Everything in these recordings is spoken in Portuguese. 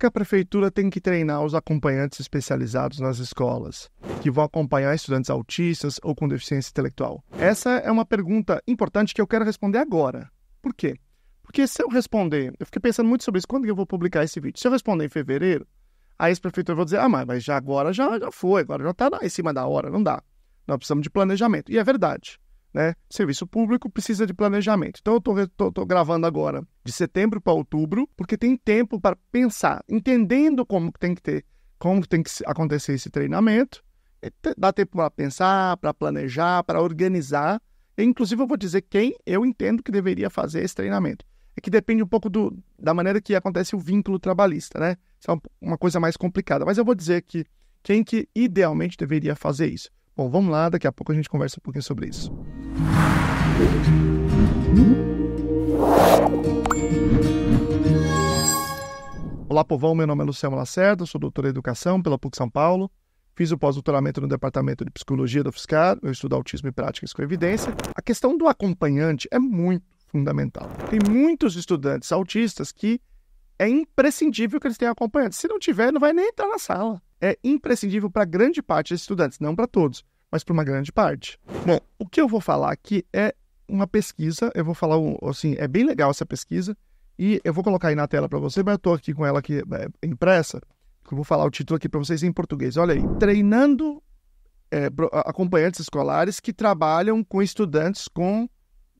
que a prefeitura tem que treinar os acompanhantes especializados nas escolas, que vão acompanhar estudantes autistas ou com deficiência intelectual? Essa é uma pergunta importante que eu quero responder agora. Por quê? Porque se eu responder, eu fiquei pensando muito sobre isso, quando que eu vou publicar esse vídeo? Se eu responder em fevereiro, aí esse prefeitura vai dizer, ah, mas já agora já, já foi, agora já está em cima da hora, não dá. Nós precisamos de planejamento. E é verdade. Né? Serviço público precisa de planejamento. Então, eu estou gravando agora de setembro para outubro, porque tem tempo para pensar, entendendo como tem que ter, como tem que acontecer esse treinamento. É, dá tempo para pensar, para planejar, para organizar. E, inclusive, eu vou dizer quem eu entendo que deveria fazer esse treinamento. É que depende um pouco do, da maneira que acontece o vínculo trabalhista, né? Isso é uma coisa mais complicada. Mas eu vou dizer que quem que idealmente deveria fazer isso. Bom, vamos lá, daqui a pouco a gente conversa um pouquinho sobre isso. Olá, povão. Meu nome é Luciano Lacerda, sou doutor em educação pela PUC São Paulo. Fiz o pós-doutoramento no Departamento de Psicologia da UFSCar, eu estudo autismo e práticas com evidência. A questão do acompanhante é muito fundamental. Tem muitos estudantes autistas que é imprescindível que eles tenham acompanhante. Se não tiver, não vai nem entrar na sala. É imprescindível para grande parte dos estudantes, não para todos mas para uma grande parte. Bom, o que eu vou falar aqui é uma pesquisa, eu vou falar, assim, é bem legal essa pesquisa, e eu vou colocar aí na tela para você, mas eu estou aqui com ela aqui é, impressa, eu vou falar o título aqui para vocês em português. Olha aí, treinando é, acompanhantes escolares que trabalham com estudantes com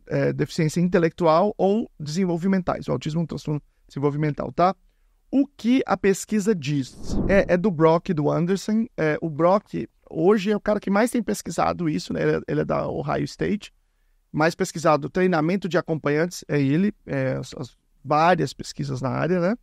é, deficiência intelectual ou desenvolvimentais. O autismo é um transtorno desenvolvimental, tá? O que a pesquisa diz? É, é do Brock e do Anderson. É, o Brock hoje é o cara que mais tem pesquisado isso, né? Ele, é, ele é da Ohio State. Mais pesquisado treinamento de acompanhantes é ele, é, as, as várias pesquisas na área, né?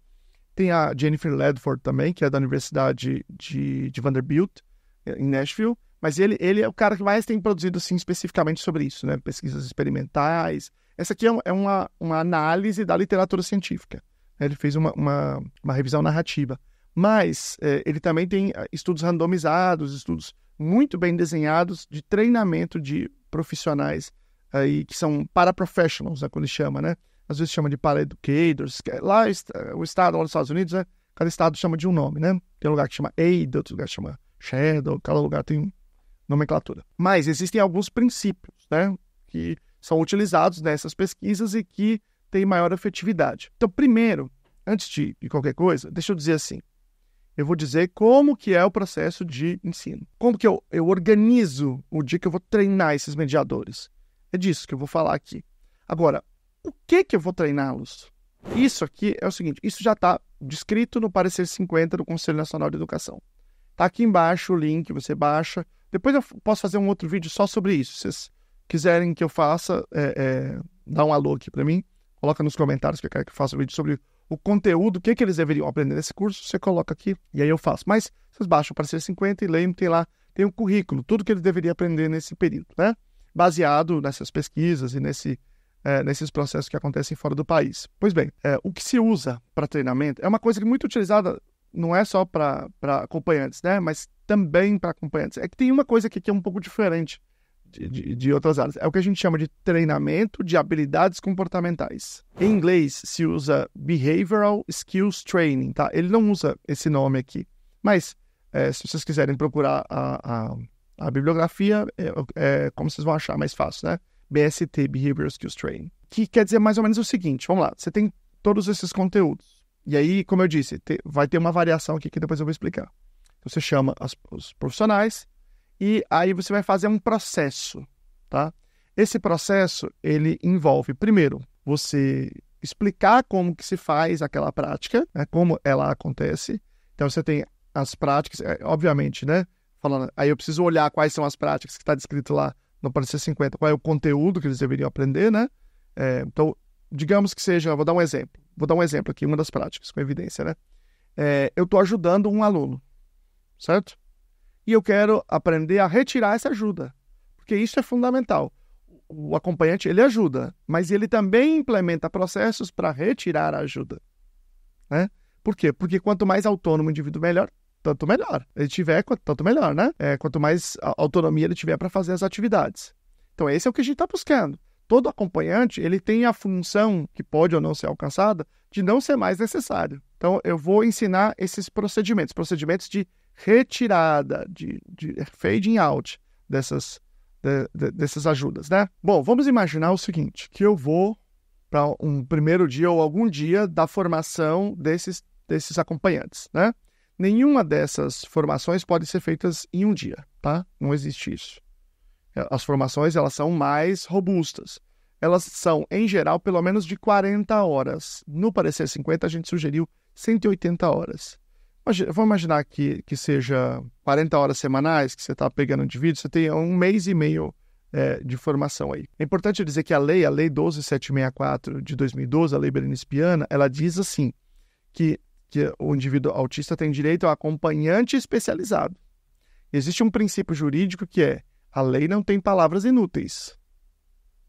Tem a Jennifer Ledford também, que é da Universidade de, de Vanderbilt, é, em Nashville. Mas ele, ele é o cara que mais tem produzido, assim, especificamente sobre isso, né? Pesquisas experimentais. Essa aqui é, é uma, uma análise da literatura científica. Ele fez uma, uma, uma revisão narrativa. Mas é, ele também tem ah, estudos randomizados, estudos muito bem desenhados de treinamento de profissionais aí que são paraprofessionals, né, quando ele chama, né? Às vezes chama de paraeducators. É, lá o estado, lá nos Estados Unidos, né? Cada estado chama de um nome, né? Tem um lugar que chama AID, outro lugar que chama Shadow, cada lugar tem nomenclatura. Mas existem alguns princípios, né? Que são utilizados nessas pesquisas e que têm maior efetividade. Então, primeiro, antes de, de qualquer coisa, deixa eu dizer assim: eu vou dizer como que é o processo de ensino. Como que eu, eu organizo o dia que eu vou treinar esses mediadores. É disso que eu vou falar aqui. Agora, o que que eu vou treiná-los? Isso aqui é o seguinte, isso já está descrito no parecer 50 do Conselho Nacional de Educação. Está aqui embaixo o link, você baixa. Depois eu posso fazer um outro vídeo só sobre isso. Se vocês quiserem que eu faça, é, é, dá um alô aqui para mim. Coloca nos comentários que eu quero que eu faça um vídeo sobre o conteúdo, o que, que eles deveriam aprender nesse curso, você coloca aqui e aí eu faço. Mas vocês baixam para ser 50 e leem, tem lá, tem o um currículo, tudo que ele deveria aprender nesse período, né? Baseado nessas pesquisas e nesse, é, nesses processos que acontecem fora do país. Pois bem, é, o que se usa para treinamento é uma coisa que é muito utilizada, não é só para acompanhantes, né? Mas também para acompanhantes. É que tem uma coisa aqui que é um pouco diferente de, de, outras áreas. É o que a gente chama de treinamento de habilidades comportamentais. Em inglês se usa Behavioral Skills Training, tá? Ele não usa esse nome aqui. Mas é, se vocês quiserem procurar a, a, a bibliografia, é, é, como vocês vão achar mais fácil, né? BST, Behavioral Skills Training. Que quer dizer mais ou menos o seguinte, vamos lá, você tem todos esses conteúdos. E aí, como eu disse, te, vai ter uma variação aqui que depois eu vou explicar. Então, você chama as, os profissionais e aí você vai fazer um processo, tá? Esse processo, ele envolve, primeiro, você explicar como que se faz aquela prática, né, como ela acontece. Então, você tem as práticas, é, obviamente, né? Falando, aí eu preciso olhar quais são as práticas que está descrito lá no parecer 50, qual é o conteúdo que eles deveriam aprender, né? É, então, digamos que seja, vou dar um exemplo, vou dar um exemplo aqui, uma das práticas com evidência, né? É, eu estou ajudando um aluno, certo? e eu quero aprender a retirar essa ajuda, porque isso é fundamental. O acompanhante ele ajuda, mas ele também implementa processos para retirar a ajuda, né? Por quê? Porque quanto mais autônomo o indivíduo melhor, tanto melhor ele tiver, tanto melhor, né? É, quanto mais autonomia ele tiver para fazer as atividades. Então esse é o que a gente está buscando. Todo acompanhante ele tem a função que pode ou não ser alcançada de não ser mais necessário. Então eu vou ensinar esses procedimentos, procedimentos de retirada, de, de fading out dessas, de, de, dessas ajudas, né? Bom, vamos imaginar o seguinte, que eu vou para um primeiro dia ou algum dia da formação desses, desses acompanhantes, né? Nenhuma dessas formações pode ser feitas em um dia, tá? Não existe isso. É, as formações, elas são mais robustas. Elas são, em geral, pelo menos de 40 horas. No Parecer 50, a gente sugeriu 180 horas. Vamos imaginar que, que seja 40 horas semanais que você está pegando de vídeo, você tem um mês e meio é, de formação aí. É importante dizer que a lei, a Lei 12764 de 2012, a Lei Berenice Piana, ela diz assim que, que o indivíduo autista tem direito a acompanhante especializado. Existe um princípio jurídico que é a lei não tem palavras inúteis.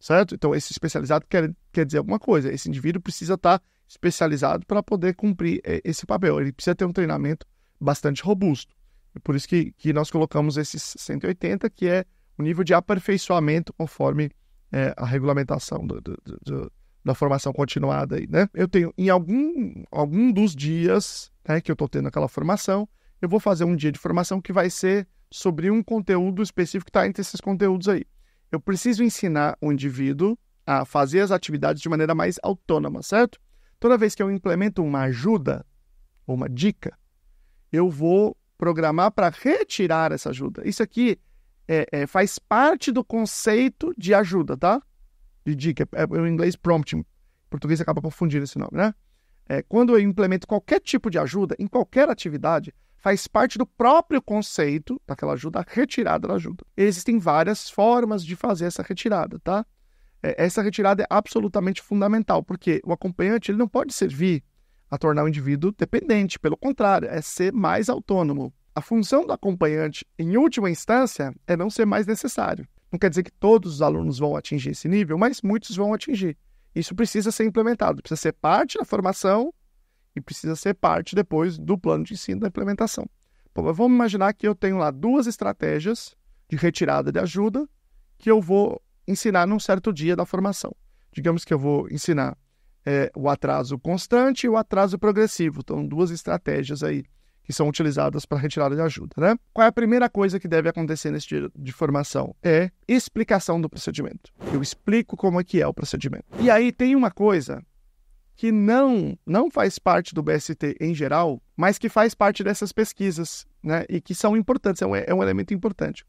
Certo? Então, esse especializado quer, quer dizer alguma coisa. Esse indivíduo precisa estar tá especializado para poder cumprir é, esse papel. Ele precisa ter um treinamento bastante robusto. É por isso que, que nós colocamos esses 180, que é o nível de aperfeiçoamento conforme é, a regulamentação do, do, do, da formação continuada. Aí, né? Eu tenho, em algum, algum dos dias né, que eu estou tendo aquela formação, eu vou fazer um dia de formação que vai ser sobre um conteúdo específico que está entre esses conteúdos aí. Eu preciso ensinar o indivíduo a fazer as atividades de maneira mais autônoma, certo? Toda vez que eu implemento uma ajuda ou uma dica, eu vou programar para retirar essa ajuda. Isso aqui é, é, faz parte do conceito de ajuda, tá? De dica. É, em é inglês, prompting. Em português acaba confundindo esse nome, né? É, quando eu implemento qualquer tipo de ajuda, em qualquer atividade, faz parte do próprio conceito daquela ajuda, a retirada da ajuda. Existem várias formas de fazer essa retirada, tá? É, essa retirada é absolutamente fundamental, porque o acompanhante ele não pode servir a tornar o indivíduo dependente, pelo contrário, é ser mais autônomo. A função do acompanhante, em última instância, é não ser mais necessário. Não quer dizer que todos os alunos vão atingir esse nível, mas muitos vão atingir. Isso precisa ser implementado, precisa ser parte da formação e precisa ser parte depois do plano de ensino da implementação. Bom, mas vamos imaginar que eu tenho lá duas estratégias de retirada de ajuda que eu vou ensinar num certo dia da formação. Digamos que eu vou ensinar é, o atraso constante e o atraso progressivo. Então, duas estratégias aí que são utilizadas para retirada de ajuda, né? Qual é a primeira coisa que deve acontecer nesse dia de formação? É explicação do procedimento. Eu explico como é que é o procedimento. E aí tem uma coisa que não não faz parte do BST em geral, mas que faz parte dessas pesquisas, né? E que são importantes, é um, é um elemento importante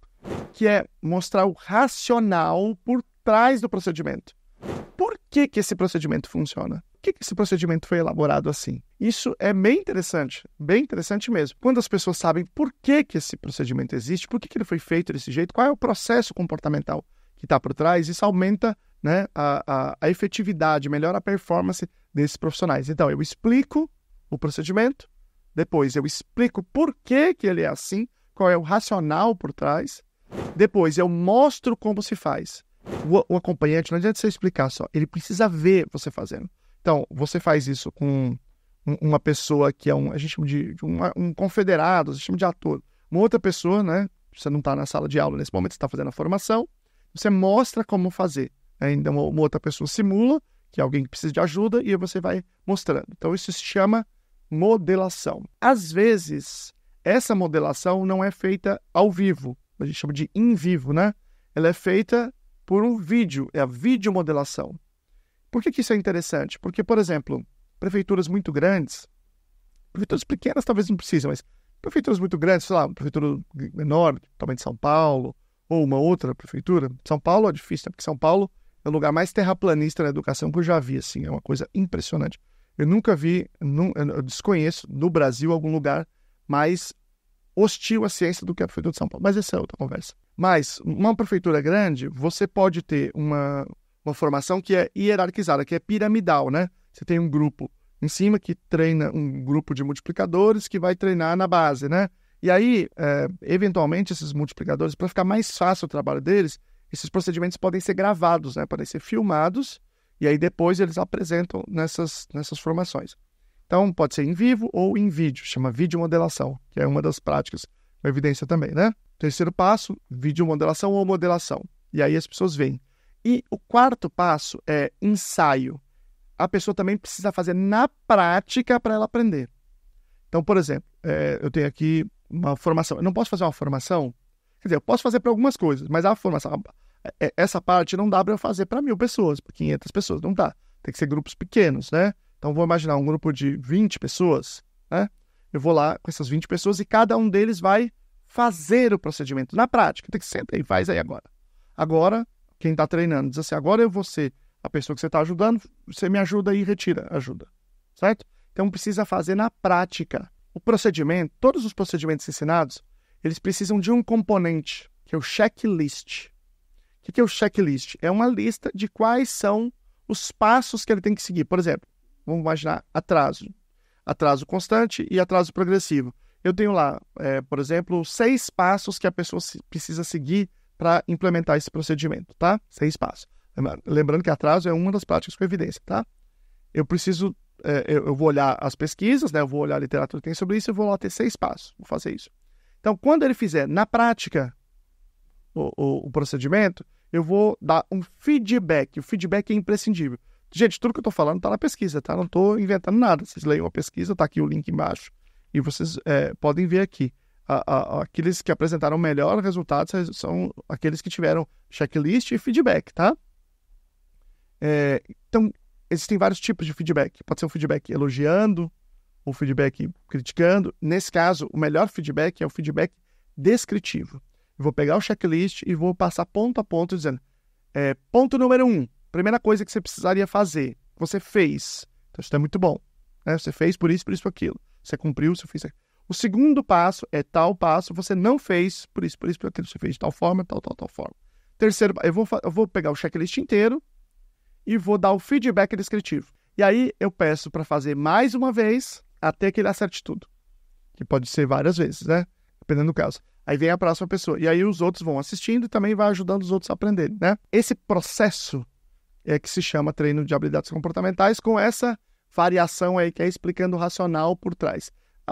que é mostrar o racional por trás do procedimento. Por que, que esse procedimento funciona? Por que, que esse procedimento foi elaborado assim? Isso é bem interessante, bem interessante mesmo. Quando as pessoas sabem por que, que esse procedimento existe, por que, que ele foi feito desse jeito, qual é o processo comportamental que está por trás, isso aumenta né, a, a, a efetividade, melhora a performance desses profissionais. Então, eu explico o procedimento, depois eu explico por que, que ele é assim, qual é o racional por trás, depois eu mostro como se faz. O, o acompanhante, não adianta você explicar só, ele precisa ver você fazendo. Então, você faz isso com uma pessoa que é um, a gente chama de, de um, um, confederado, a gente chama de ator. Uma outra pessoa, né? Você não está na sala de aula nesse momento, você está fazendo a formação, você mostra como fazer. ainda uma outra pessoa simula, que é alguém que precisa de ajuda, e você vai mostrando. Então, isso se chama modelação. Às vezes, essa modelação não é feita ao vivo a gente chama de em vivo, né? Ela é feita por um vídeo, é a videomodelação. Por que, que isso é interessante? Porque, por exemplo, prefeituras muito grandes, prefeituras pequenas talvez não precisem, mas prefeituras muito grandes, sei lá, uma prefeitura menor, totalmente São Paulo, ou uma outra prefeitura. São Paulo é difícil, né? porque São Paulo é o lugar mais terraplanista na educação que eu já vi, assim, é uma coisa impressionante. Eu nunca vi, eu desconheço no Brasil algum lugar mais hostil à ciência do que a Prefeitura de São Paulo. Mas essa é outra conversa. Mas uma prefeitura grande, você pode ter uma, uma formação que é hierarquizada, que é piramidal, né? Você tem um grupo em cima que treina um grupo de multiplicadores que vai treinar na base, né? E aí, é, eventualmente, esses multiplicadores, para ficar mais fácil o trabalho deles, esses procedimentos podem ser gravados, né? Podem ser filmados e aí depois eles apresentam nessas, nessas formações. Então, pode ser em vivo ou em vídeo, chama videomodelação, que é uma das práticas com evidência também, né? Terceiro passo, videomodelação ou modelação. E aí as pessoas veem. E o quarto passo é ensaio. A pessoa também precisa fazer na prática para ela aprender. Então, por exemplo, é, eu tenho aqui uma formação. Eu não posso fazer uma formação, quer dizer, eu posso fazer para algumas coisas, mas a formação, é, essa parte não dá para eu fazer para mil pessoas, para 500 pessoas, não dá. Tem que ser grupos pequenos, né? Então, vou imaginar um grupo de 20 pessoas, né? Eu vou lá com essas 20 pessoas e cada um deles vai fazer o procedimento na prática. Tem que sentar e faz aí agora. Agora, quem está treinando diz assim: agora eu vou ser a pessoa que você está ajudando, você me ajuda e retira ajuda. Certo? Então, precisa fazer na prática. O procedimento, todos os procedimentos ensinados, eles precisam de um componente, que é o checklist. O que é o checklist? É uma lista de quais são os passos que ele tem que seguir. Por exemplo, vamos imaginar atraso. Atraso constante e atraso progressivo. Eu tenho lá, é, por exemplo, seis passos que a pessoa precisa seguir para implementar esse procedimento, tá? Seis passos. Lembrando que atraso é uma das práticas com evidência, tá? Eu preciso, é, eu, vou olhar as pesquisas, né? Eu vou olhar a literatura que tem sobre isso, eu vou lá ter seis passos, vou fazer isso. Então, quando ele fizer na prática o, o, o procedimento, eu vou dar um feedback. O feedback é imprescindível. Gente, tudo que eu estou falando está na pesquisa, tá? Não estou inventando nada. Vocês leiam a pesquisa, está aqui o link embaixo. E vocês é, podem ver aqui. A, a, aqueles que apresentaram melhor resultados são aqueles que tiveram checklist e feedback, tá? É, então, existem vários tipos de feedback. Pode ser um feedback elogiando, um feedback criticando. Nesse caso, o melhor feedback é o feedback descritivo. Eu vou pegar o checklist e vou passar ponto a ponto, dizendo: é, ponto número um, Primeira coisa que você precisaria fazer, você fez. Então, isso é muito bom. Né? Você fez por isso, por isso, por aquilo. Você cumpriu, você fez. O segundo passo é tal passo, você não fez por isso, por isso, por aquilo. Você fez de tal forma, tal, tal, tal forma. Terceiro, eu vou, eu vou pegar o checklist inteiro e vou dar o feedback descritivo. E aí eu peço para fazer mais uma vez até que ele acerte tudo. Que pode ser várias vezes, né? Dependendo do caso. Aí vem a próxima pessoa. E aí os outros vão assistindo e também vai ajudando os outros a aprenderem, né? Esse processo é, que se chama treino de habilidades comportamentais, com essa variação aí que é explicando o racional por trás.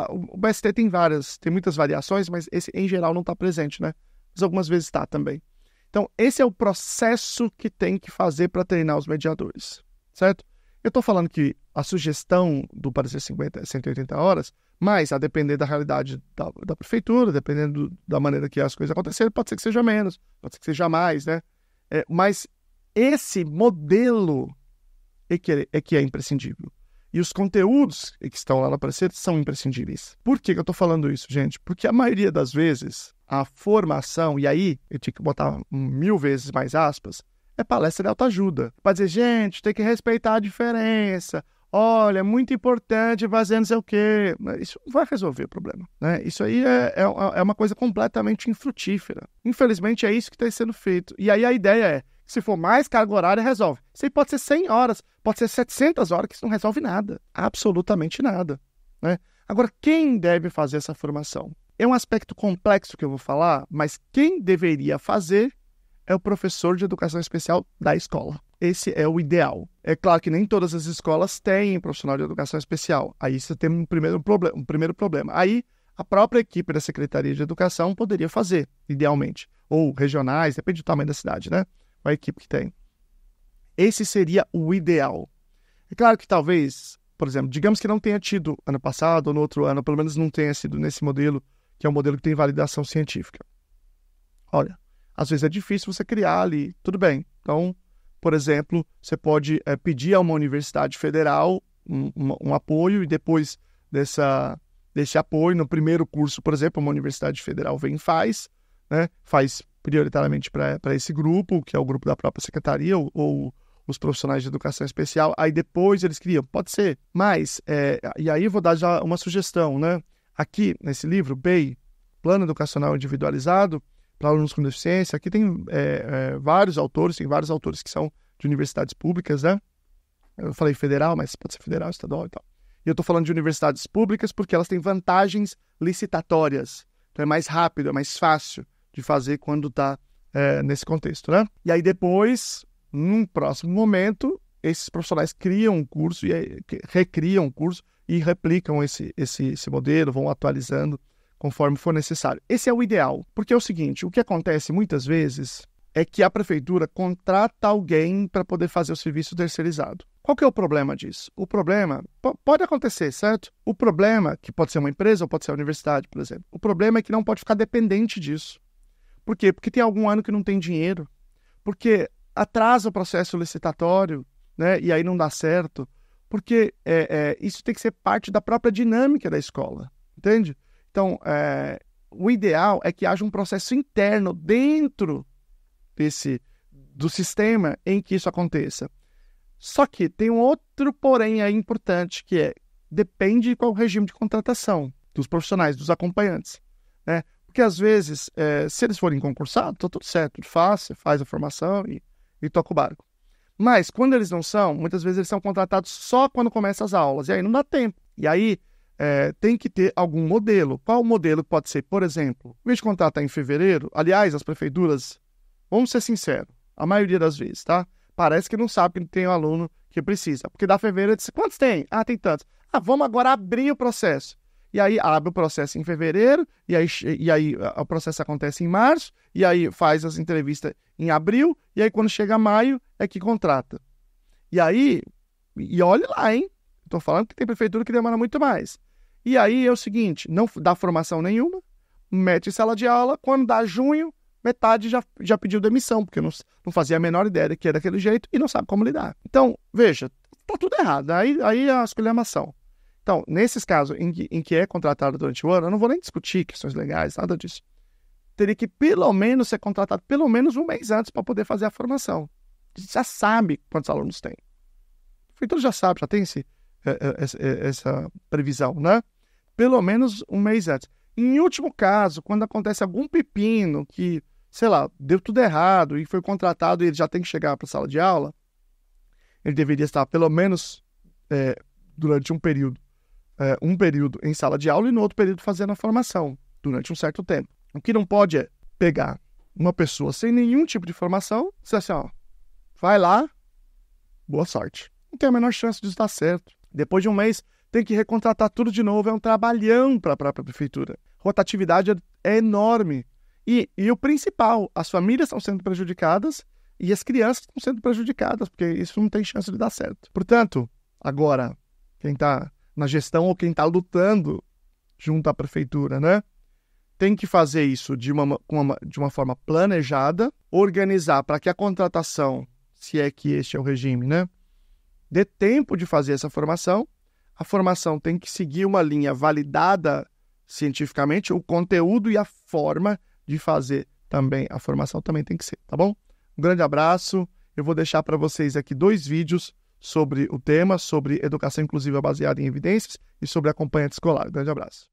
O BST tem várias, tem muitas variações, mas esse em geral não está presente, né? Mas algumas vezes está também. Então, esse é o processo que tem que fazer para treinar os mediadores, certo? Eu estou falando que a sugestão do parecer 50 é 180 horas, mas a depender da realidade da, da prefeitura, dependendo do, da maneira que as coisas acontecerem, pode ser que seja menos, pode ser que seja mais, né? É, mas esse modelo é que é, é, que é imprescindível. E os conteúdos que estão lá no prancheta são imprescindíveis. Por que, eu estou falando isso, gente? Porque a maioria das vezes a formação, e aí eu tinha que botar mil vezes mais aspas, é palestra de autoajuda. Para dizer, gente, tem que respeitar a diferença. Olha, é muito importante fazer não sei o quê. Isso não vai resolver o problema. Né? Isso aí é, é, é uma coisa completamente infrutífera. Infelizmente, é isso que está sendo feito. E aí a ideia é se for mais carga horária, resolve. Isso aí pode ser 100 horas, pode ser 700 horas, que isso não resolve nada. Absolutamente nada. Né? Agora, quem deve fazer essa formação? É um aspecto complexo que eu vou falar, mas quem deveria fazer é o professor de educação especial da escola. Esse é o ideal. É claro que nem todas as escolas têm profissional de educação especial. Aí você tem um primeiro, um primeiro problema. Aí a própria equipe da Secretaria de Educação poderia fazer, idealmente. Ou regionais, depende do tamanho da cidade, né? com a equipe que tem. Esse seria o ideal. É claro que talvez, por exemplo, digamos que não tenha tido ano passado ou no outro ano, pelo menos não tenha sido nesse modelo, que é um modelo que tem validação científica. Olha, às vezes é difícil você criar ali, tudo bem. Então, por exemplo, você pode é, pedir a uma universidade federal um, um, um apoio e depois dessa, desse apoio, no primeiro curso, por exemplo, uma universidade federal vem e faz, né? faz prioritariamente para esse grupo, que é o grupo da própria secretaria ou, ou, os profissionais de educação especial. Aí depois eles criam, pode ser, mas, é, e aí eu vou dar já uma sugestão, né? Aqui nesse livro, BEI, Plano Educacional Individualizado para Alunos com Deficiência, aqui tem é, é, vários autores, tem vários autores que são de universidades públicas, né? Eu falei federal, mas pode ser federal, estadual e tal. E eu estou falando de universidades públicas porque elas têm vantagens licitatórias. Então é mais rápido, é mais fácil de fazer quando está é, nesse contexto, né? E aí depois, num próximo momento, esses profissionais criam um curso e recriam um curso e replicam esse, esse, esse modelo, vão atualizando conforme for necessário. Esse é o ideal, porque é o seguinte: o que acontece muitas vezes é que a prefeitura contrata alguém para poder fazer o serviço terceirizado. Qual que é o problema disso? O problema pode acontecer, certo? O problema, que pode ser uma empresa ou pode ser a universidade, por exemplo, o problema é que não pode ficar dependente disso. Por quê? Porque tem algum ano que não tem dinheiro, porque atrasa o processo licitatório, né? E aí não dá certo, porque é, é, isso tem que ser parte da própria dinâmica da escola, entende? Então, é, o ideal é que haja um processo interno dentro desse do sistema em que isso aconteça. Só que tem um outro porém aí importante que é depende de qual regime de contratação dos profissionais, dos acompanhantes. Né? Porque às vezes, é, se eles forem concursados, tá tudo certo, tudo fácil, faz a formação e, e toca o barco. Mas quando eles não são, muitas vezes eles são contratados só quando começam as aulas, e aí não dá tempo. E aí é, tem que ter algum modelo. Qual modelo pode ser? Por exemplo, o vídeo em fevereiro, aliás, as prefeituras, vamos ser sinceros, a maioria das vezes, tá? Parece que não sabe que tem um aluno que precisa. Porque da fevereiro quantos tem? Ah, tem tantos. Ah, vamos agora abrir o processo e aí abre o processo em fevereiro, e aí, e aí ah, o processo acontece em março, e aí faz as entrevistas em abril, e aí quando chega maio é que contrata. E aí, e olhe lá, hein? Estou falando que tem prefeitura que demora muito mais. E aí é o seguinte: não dá formação nenhuma, mete sala de aula, quando dá junho, metade já, já pediu demissão, porque não, não fazia a menor ideia de que era daquele jeito e não sabe como lidar. Então, veja, tá tudo errado. Aí, aí é a escolhamação. Então, nesses casos em que, em que é contratado durante o ano, eu não vou nem discutir questões legais, nada disso. Teria que, pelo menos, ser contratado pelo menos um mês antes para poder fazer a formação. A gente já sabe quantos alunos tem. O então, já sabe, já tem esse, é, é, é, essa, previsão, né? Pelo menos um mês antes. Em último caso, quando acontece algum pepino que, sei lá, deu tudo errado e foi contratado e ele já tem que chegar para a sala de aula, ele deveria estar pelo menos é, durante um período uh, um período em sala de aula e no outro período fazendo a formação, durante um certo tempo. O que não pode é pegar uma pessoa sem nenhum tipo de formação e dizer assim, ó, vai lá, boa sorte. Não tem a menor chance de estar certo. Depois de um mês, tem que recontratar tudo de novo, é um trabalhão para a própria prefeitura. Rotatividade é enorme. E, e o principal, as famílias estão sendo prejudicadas e as crianças estão sendo prejudicadas, porque isso não tem chance de dar certo. Portanto, agora, quem está na gestão ou quem está lutando junto à prefeitura, né? Tem que fazer isso de uma, uma de uma forma planejada, organizar para que a contratação, se é que este é o regime, né? Dê tempo de fazer essa formação. A formação tem que seguir uma linha validada cientificamente, o conteúdo e a forma de fazer também. A formação também tem que ser, tá bom? Um grande abraço. Eu vou deixar para vocês aqui dois vídeos sobre o tema, sobre educação inclusiva baseada em evidências e sobre acompanhamento escolar. grande abraço.